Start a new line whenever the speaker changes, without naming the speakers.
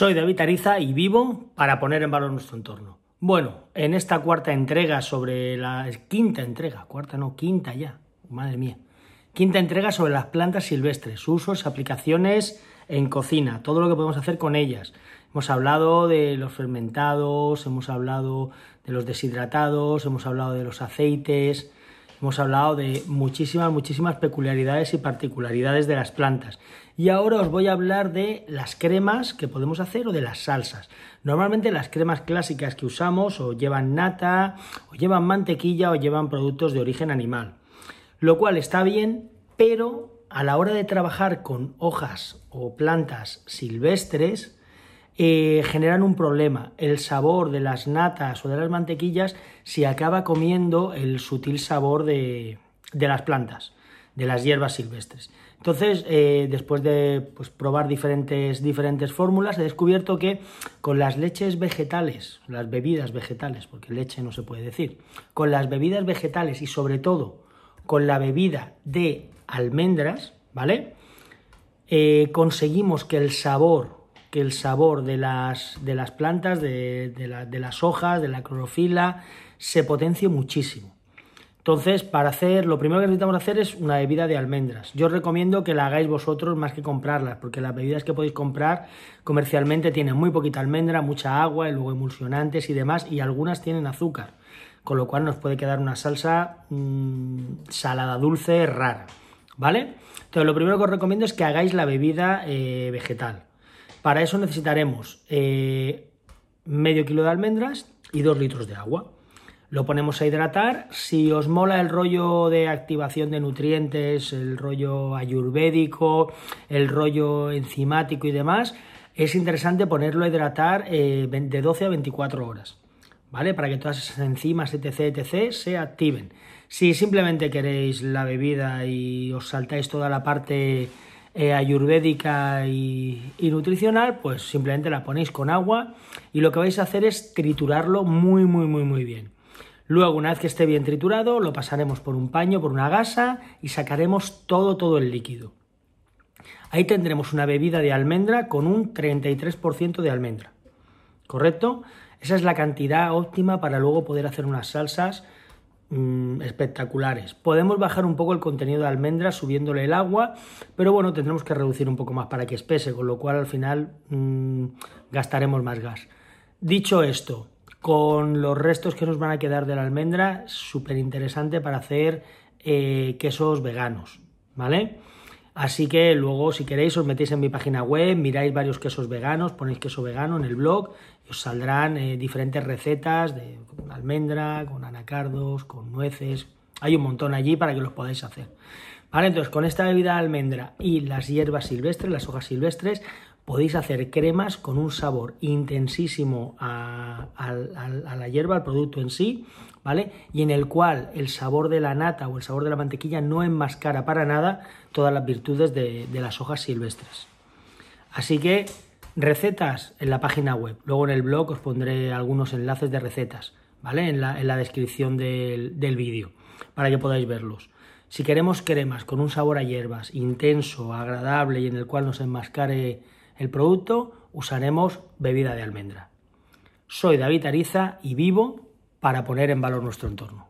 Soy David Ariza y vivo para poner en valor nuestro entorno. Bueno, en esta cuarta entrega sobre la quinta entrega, cuarta no, quinta ya, madre mía. Quinta entrega sobre las plantas silvestres, usos, aplicaciones en cocina, todo lo que podemos hacer con ellas. Hemos hablado de los fermentados, hemos hablado de los deshidratados, hemos hablado de los aceites, Hemos hablado de muchísimas, muchísimas peculiaridades y particularidades de las plantas. Y ahora os voy a hablar de las cremas que podemos hacer o de las salsas. Normalmente las cremas clásicas que usamos o llevan nata, o llevan mantequilla, o llevan productos de origen animal. Lo cual está bien, pero a la hora de trabajar con hojas o plantas silvestres, eh, generan un problema. El sabor de las natas o de las mantequillas se acaba comiendo el sutil sabor de, de las plantas, de las hierbas silvestres. Entonces, eh, después de pues, probar diferentes, diferentes fórmulas, he descubierto que con las leches vegetales, las bebidas vegetales, porque leche no se puede decir, con las bebidas vegetales y sobre todo con la bebida de almendras, ¿vale? Eh, conseguimos que el sabor que el sabor de las, de las plantas, de, las hojas, de la clorofila, se potencie muchísimo. Entonces, para hacer, lo primero que necesitamos hacer es una bebida de almendras. Yo os recomiendo que la hagáis vosotros más que comprarlas, porque las bebidas que podéis comprar comercialmente tienen muy poquita almendra, mucha agua, y luego emulsionantes y demás, y algunas tienen azúcar, con lo cual nos puede quedar una salsa mm, salada dulce rara, ¿vale? Entonces, lo primero que os recomiendo es que hagáis la bebida eh, vegetal. Para eso necesitaremos eh, medio kilo de almendras y dos litros de agua. Lo ponemos a hidratar. Si os mola el rollo de activación de nutrientes, el rollo ayurvédico, el rollo enzimático y demás, es interesante ponerlo a hidratar eh, de 12 a 24 horas, ¿vale? Para que todas esas enzimas, etc., etc., se activen. Si simplemente queréis la bebida y os saltáis toda la parte eh, ayurvédica y, y, nutricional, pues simplemente la ponéis con agua y lo que vais a hacer es triturarlo muy, muy, muy, muy bien. Luego, una vez que esté bien triturado, lo pasaremos por un paño, por una gasa y sacaremos todo, todo el líquido. Ahí tendremos una bebida de almendra con un 33% de almendra. ¿Correcto? Esa es la cantidad óptima para luego poder hacer unas salsas Mm, espectaculares. Podemos bajar un poco el contenido de almendra subiéndole el agua, pero bueno, tendremos que reducir un poco más para que espese, con lo cual al final mm, gastaremos más gas. Dicho esto, con los restos que nos van a quedar de la almendra, súper interesante para hacer eh, quesos veganos, ¿vale? Así que luego, si queréis, os metéis en mi página web, miráis varios quesos veganos, ponéis queso vegano en el blog y os saldrán eh, diferentes recetas de, con almendra, con anacardos, con nueces. Hay un montón allí para que los podáis hacer. Vale, entonces con esta bebida de almendra y las hierbas silvestres, las hojas silvestres, podéis hacer cremas con un sabor intensísimo a, la hierba, al producto en sí, ¿vale? Y en el cual el sabor de la nata o el sabor de la mantequilla no enmascara para nada todas las virtudes de, las hojas silvestres. Así que recetas en la página web. Luego en el blog os pondré algunos enlaces de recetas, ¿vale? En la, descripción del, del vídeo, para que podáis verlos. Si queremos cremas con un sabor a hierbas intenso, agradable y en el cual nos enmascare el producto usaremos bebida de almendra. Soy David Ariza y vivo para poner en valor nuestro entorno.